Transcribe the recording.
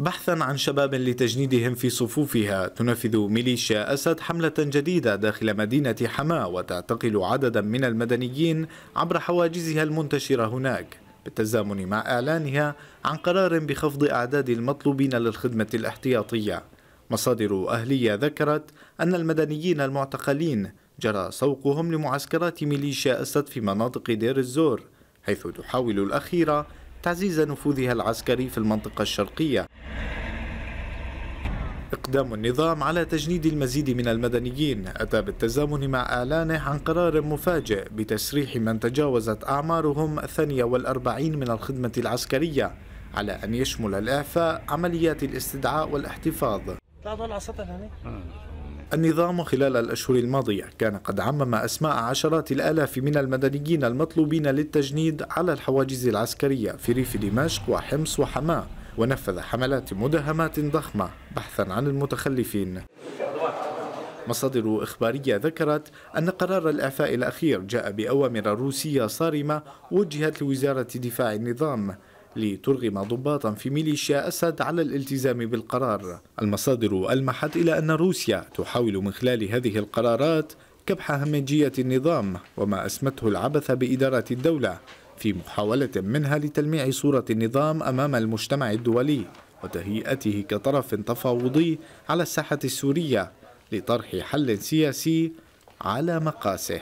بحثا عن شباب لتجنيدهم في صفوفها تنفذ ميليشيا أسد حملة جديدة داخل مدينة حماة وتعتقل عددا من المدنيين عبر حواجزها المنتشرة هناك بالتزامن مع إعلانها عن قرار بخفض أعداد المطلوبين للخدمة الاحتياطية مصادر أهلية ذكرت أن المدنيين المعتقلين جرى سوقهم لمعسكرات ميليشيا أسد في مناطق دير الزور حيث تحاول الأخيرة تعزيز نفوذها العسكري في المنطقة الشرقية إقدام النظام على تجنيد المزيد من المدنيين أتى بالتزامن مع إعلانه عن قرار مفاجئ بتسريح من تجاوزت أعمارهم والأربعين من الخدمة العسكرية على أن يشمل الإعفاء عمليات الاستدعاء والاحتفاظ. النظام خلال الأشهر الماضية كان قد عمم أسماء عشرات الآلاف من المدنيين المطلوبين للتجنيد على الحواجز العسكرية في ريف دمشق وحمص وحماة ونفذ حملات مداهمات ضخمة بحثا عن المتخلفين مصادر إخبارية ذكرت أن قرار الإعفاء الأخير جاء بأوامر روسية صارمة وجهت لوزارة دفاع النظام لترغم ضباطا في ميليشيا أسد على الالتزام بالقرار المصادر ألمحت إلى أن روسيا تحاول من خلال هذه القرارات كبح همجية النظام وما أسمته العبث بإدارة الدولة في محاولة منها لتلميع صورة النظام أمام المجتمع الدولي وتهيئته كطرف تفاوضي على الساحة السورية لطرح حل سياسي على مقاسه